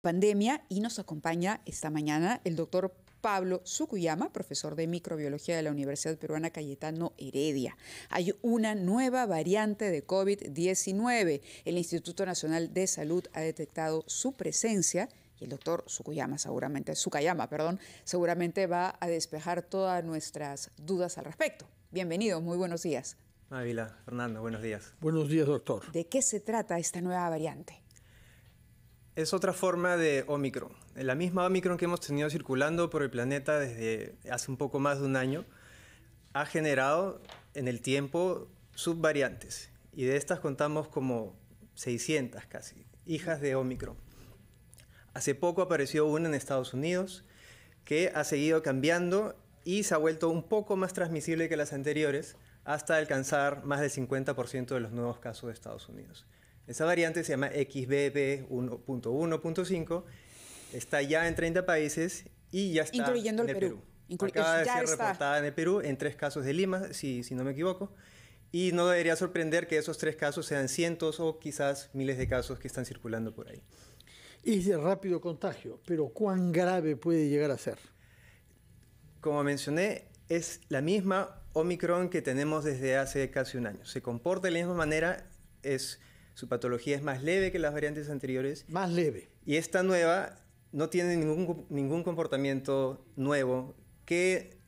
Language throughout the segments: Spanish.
pandemia y nos acompaña esta mañana el doctor Pablo Sukuyama, profesor de microbiología de la Universidad Peruana Cayetano Heredia. Hay una nueva variante de COVID-19. El Instituto Nacional de Salud ha detectado su presencia y el doctor Sukuyama seguramente, Sukayama, perdón, seguramente va a despejar todas nuestras dudas al respecto. Bienvenido, muy buenos días. Ávila, Fernando, buenos días. Buenos días, doctor. ¿De qué se trata esta nueva variante? es otra forma de Omicron. La misma Omicron que hemos tenido circulando por el planeta desde hace un poco más de un año ha generado en el tiempo subvariantes. Y de estas contamos como 600 casi, hijas de Omicron. Hace poco apareció una en Estados Unidos que ha seguido cambiando y se ha vuelto un poco más transmisible que las anteriores hasta alcanzar más del 50% de los nuevos casos de Estados Unidos. Esa variante se llama XBB 1.1.5, está ya en 30 países y ya está Incluyendo en el Perú. Acaba de reportada en el Perú en tres casos de Lima, si, si no me equivoco. Y no debería sorprender que esos tres casos sean cientos o quizás miles de casos que están circulando por ahí. Es de rápido contagio, pero ¿cuán grave puede llegar a ser? Como mencioné, es la misma Omicron que tenemos desde hace casi un año. Se comporta de la misma manera, es su patología es más leve que las variantes anteriores. Más leve. Y esta nueva no tiene ningún, ningún comportamiento nuevo que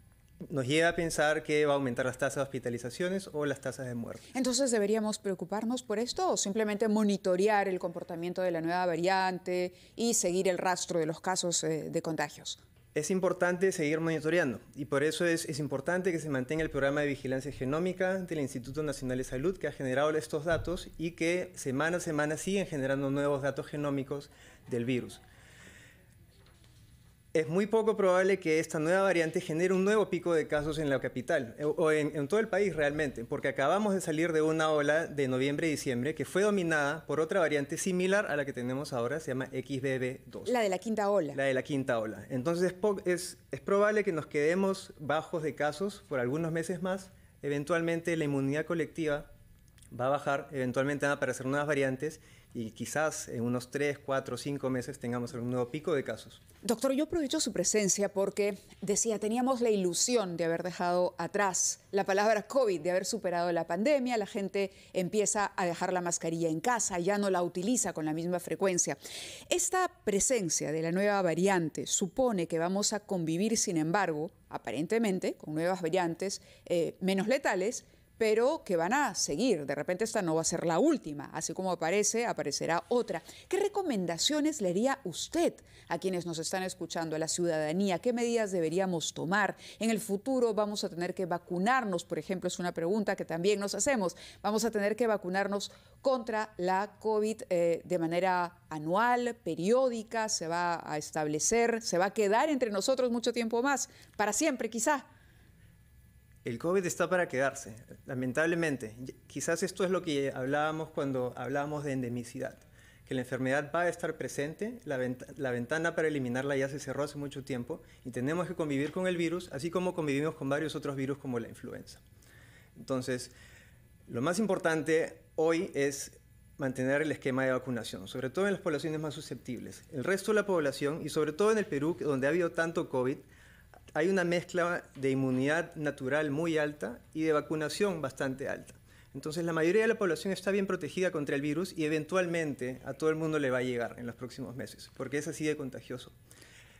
nos lleva a pensar que va a aumentar las tasas de hospitalizaciones o las tasas de muerte. Entonces, ¿deberíamos preocuparnos por esto o simplemente monitorear el comportamiento de la nueva variante y seguir el rastro de los casos eh, de contagios? Es importante seguir monitoreando y por eso es, importante que se mantenga el programa de vigilancia genómica del Instituto Nacional de Salud que ha generado estos datos y que semana a semana siguen generando nuevos datos genómicos del virus es muy poco probable que esta nueva variante genere un nuevo pico de casos en la capital eh, o en, todo el país realmente, porque acabamos de salir de una ola de noviembre y diciembre que fue dominada por otra variante similar a la que tenemos ahora, se llama XBB2. La de la quinta ola. La de la quinta ola. Entonces es, es probable que nos quedemos bajos de casos por algunos meses más, eventualmente la inmunidad colectiva va a bajar, eventualmente van a aparecer nuevas variantes y quizás en unos 3, 4, 5 meses tengamos un nuevo pico de casos. Doctor, yo aprovecho su presencia porque decía, teníamos la ilusión de haber dejado atrás la palabra COVID, de haber superado la pandemia, la gente empieza a dejar la mascarilla en casa, ya no la utiliza con la misma frecuencia. Esta presencia de la nueva variante supone que vamos a convivir, sin embargo, aparentemente, con nuevas variantes eh, menos letales, pero que van a seguir. De repente esta no va a ser la última, así como aparece, aparecerá otra. ¿Qué recomendaciones le haría usted a quienes nos están escuchando, a la ciudadanía? ¿Qué medidas deberíamos tomar? En el futuro vamos a tener que vacunarnos, por ejemplo, es una pregunta que también nos hacemos. Vamos a tener que vacunarnos contra la COVID eh, de manera anual, periódica, se va a establecer, se va a quedar entre nosotros mucho tiempo más, para siempre quizá. El COVID está para quedarse, lamentablemente. Quizás esto es lo que hablábamos cuando hablábamos de endemicidad, que la enfermedad va a estar presente, la, ventana para eliminarla ya se cerró hace mucho tiempo y tenemos que convivir con el virus, así como convivimos con varios otros virus como la influenza. Entonces, lo más importante hoy es mantener el esquema de vacunación, sobre todo en las poblaciones más susceptibles. El resto de la población, y sobre todo en el Perú, donde ha habido tanto COVID, hay una mezcla de inmunidad natural muy alta y de vacunación bastante alta. Entonces la mayoría de la población está bien protegida contra el virus y eventualmente a todo el mundo le va a llegar en los próximos meses, porque es así de contagioso.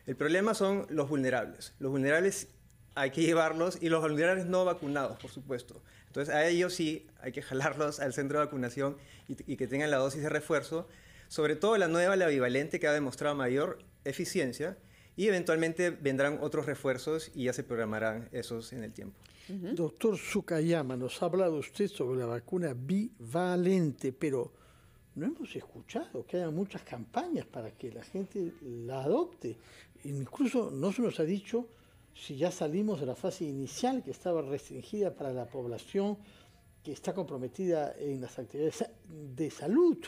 El problema son los vulnerables. Los vulnerables hay que llevarlos y los vulnerables no vacunados, por supuesto. Entonces a ellos sí hay que jalarlos al centro de vacunación y, que tengan la dosis de refuerzo, sobre todo la nueva, la bivalente, que ha demostrado mayor eficiencia y eventualmente vendrán otros refuerzos y ya se programarán esos en el tiempo. Doctor Sukayama, nos ha hablado usted sobre la vacuna bivalente, pero no hemos escuchado que haya muchas campañas para que la gente la adopte. Incluso no se nos ha dicho si ya salimos de la fase inicial que estaba restringida para la población que está comprometida en las actividades de salud.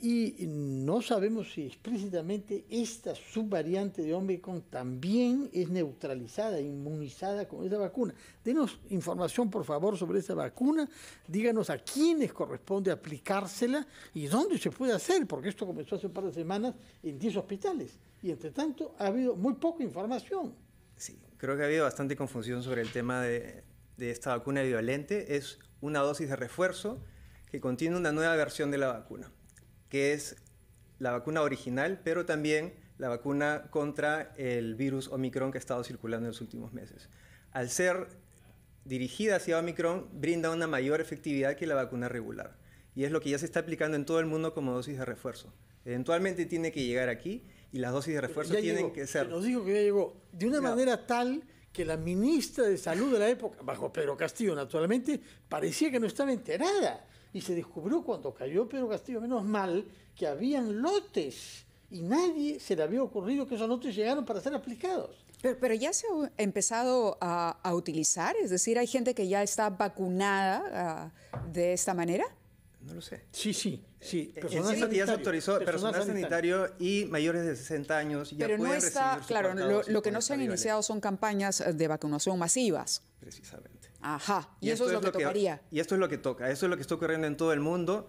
Y no sabemos si explícitamente esta subvariante de Omicron también es neutralizada, inmunizada con esa vacuna. Denos información, por favor, sobre esa vacuna. Díganos a quiénes corresponde aplicársela y dónde se puede hacer, porque esto comenzó hace un par de semanas en 10 hospitales. Y entre tanto, ha habido muy poca información. Sí, creo que ha habido bastante confusión sobre el tema de, de esta vacuna bivalente. Es una dosis de refuerzo que contiene una nueva versión de la vacuna que es la vacuna original, pero también la vacuna contra el virus Omicron que ha estado circulando en los últimos meses. Al ser dirigida hacia Omicron, brinda una mayor efectividad que la vacuna regular. Y es lo que ya se está aplicando en todo el mundo como dosis de refuerzo. Eventualmente tiene que llegar aquí y las dosis de refuerzo tienen que ser. Nos dijo que ya llegó. De una manera tal que la ministra de Salud de la época, bajo Pedro Castillo naturalmente, parecía que no estaba enterada. Y se descubrió cuando cayó Pedro Castillo, menos mal, que habían lotes y nadie se le había ocurrido que esos lotes llegaron para ser aplicados. Pero, pero, ya se ha empezado a, utilizar, es decir, hay gente que ya está vacunada ah, de esta manera. No lo sé. Sí, sí, sí. Eh, personal sí, sanitario, ya se autorizó personal, sanitario, y mayores de 60 años Pero no está, claro, lo, que no se han iniciado son campañas eh, de vacunación masivas. Precisamente. Ajá, y, eso es lo, que tocaría. y esto es lo que toca, eso es lo que está ocurriendo en todo el mundo.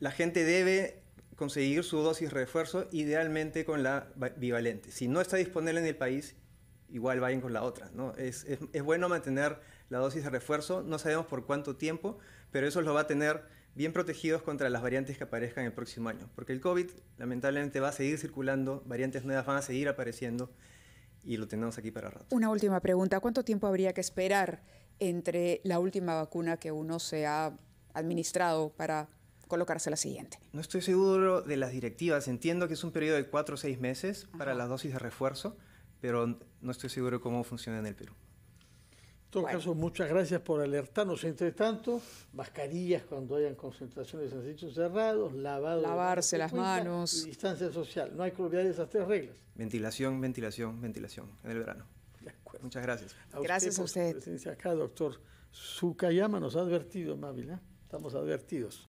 La gente debe conseguir su dosis de refuerzo, idealmente con la bivalente. Si no está disponible en el país, igual vayan con la otra. ¿no? Es, es bueno mantener la dosis de refuerzo, no sabemos por cuánto tiempo, pero eso lo va a tener bien protegidos contra las variantes que aparezcan el próximo año, porque el COVID lamentablemente va a seguir circulando, variantes nuevas van a seguir apareciendo y lo tenemos aquí para rato. Una última pregunta, ¿cuánto tiempo habría que esperar entre la última vacuna que uno se ha administrado para colocarse la siguiente? No estoy seguro de las directivas, entiendo que es un periodo de cuatro o seis meses para las dosis de refuerzo, pero no estoy seguro de cómo funciona en el Perú. En todo caso, muchas gracias por alertarnos. Entre tanto, mascarillas cuando hayan concentraciones en sitios cerrados, lavado. Lavarse las manos. distancia social. No hay que olvidar esas tres reglas. Ventilación, ventilación, ventilación en el verano. De acuerdo. Muchas gracias. gracias a usted. Por su presencia acá, doctor Sukayama nos ha advertido, Mávila. Estamos advertidos.